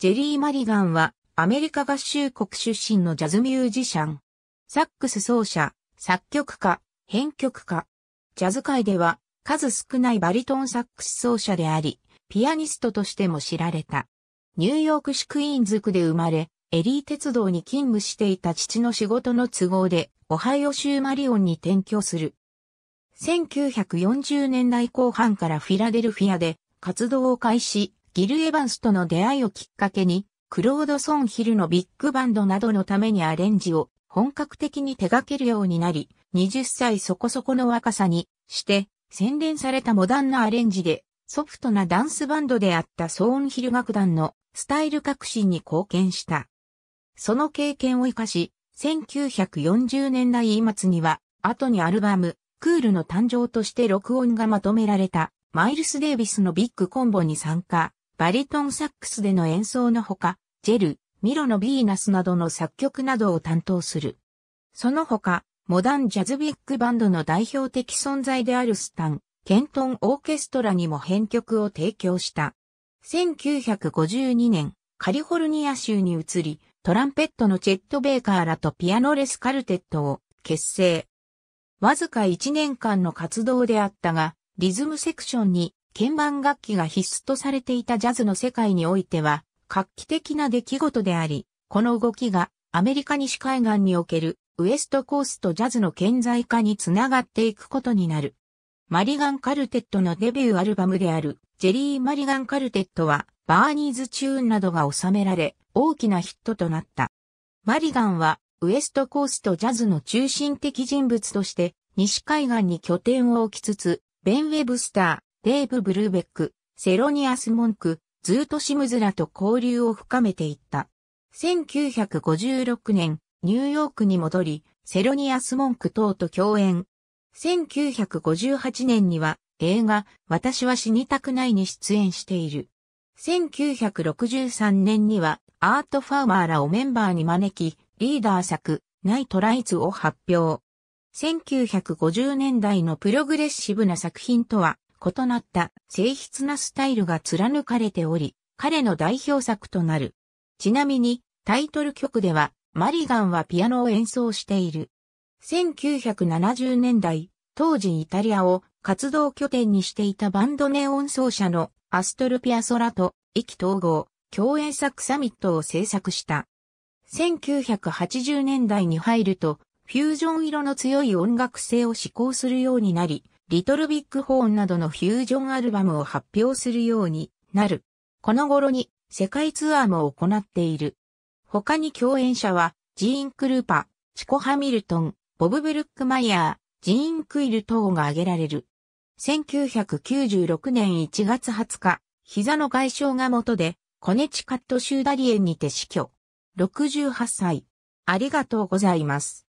ジェリー・マリガンはアメリカ合衆国出身のジャズミュージシャン。サックス奏者、作曲家、編曲家。ジャズ界では数少ないバリトンサックス奏者であり、ピアニストとしても知られた。ニューヨーク市クイーンズ区で生まれ、エリー鉄道に勤務していた父の仕事の都合で、オハイオ州マリオンに転居する。1940年代後半からフィラデルフィアで活動を開始、ギル・エヴァンスとの出会いをきっかけに、クロード・ソン・ヒルのビッグバンドなどのためにアレンジを本格的に手掛けるようになり、20歳そこそこの若さにして、洗練されたモダンなアレンジで、ソフトなダンスバンドであったソーンヒル楽団のスタイル革新に貢献した。その経験を活かし、1940年代末には、後にアルバム、クールの誕生として録音がまとめられた、マイルス・デイビスのビッグコンボに参加。バリトンサックスでの演奏のほか、ジェル、ミロのヴィーナスなどの作曲などを担当する。その他、モダンジャズビッグバンドの代表的存在であるスタン、ケントンオーケストラにも編曲を提供した。1952年、カリフォルニア州に移り、トランペットのチェット・ベーカーらとピアノレスカルテットを結成。わずか1年間の活動であったが、リズムセクションに鍵盤楽器が必須とされていたジャズの世界においては、画期的な出来事であり、この動きがアメリカ西海岸におけるウエストコーストジャズの顕在化につながっていくことになる。マリガンカルテットのデビューアルバムであるジェリー・マリガンカルテットはバーニーズチューンなどが収められ大きなヒットとなった。マリガンはウエストコーストジャズの中心的人物として西海岸に拠点を置きつつ、ベン・ウェブスター、デーブ・ブルーベック、セロニアス・モンク、ズート・シムズらと交流を深めていった。1956年、ニューヨークに戻り、セロニアス・モンク等と共演。1958年には映画、私は死にたくないに出演している。1963年にはアートファーマーらをメンバーに招き、リーダー作、ナイトライツを発表。1950年代のプログレッシブな作品とは異なった静筆なスタイルが貫かれており、彼の代表作となる。ちなみに、タイトル曲では、マリガンはピアノを演奏している。1970年代、当時イタリアを活動拠点にしていたバンドネオン奏者のアストルピアソラと意気統合、共演作サミットを制作した。1980年代に入ると、フュージョン色の強い音楽性を志向するようになり、リトルビッグホーンなどのフュージョンアルバムを発表するようになる。この頃に世界ツアーも行っている。他に共演者は、ジーン・クルーパ、チコ・ハミルトン、ボブ・ブルックマイヤー、ジーン・クイル等が挙げられる。1996年1月20日、膝の外傷が元で、コネチカット州ダリエンにて死去。68歳。ありがとうございます。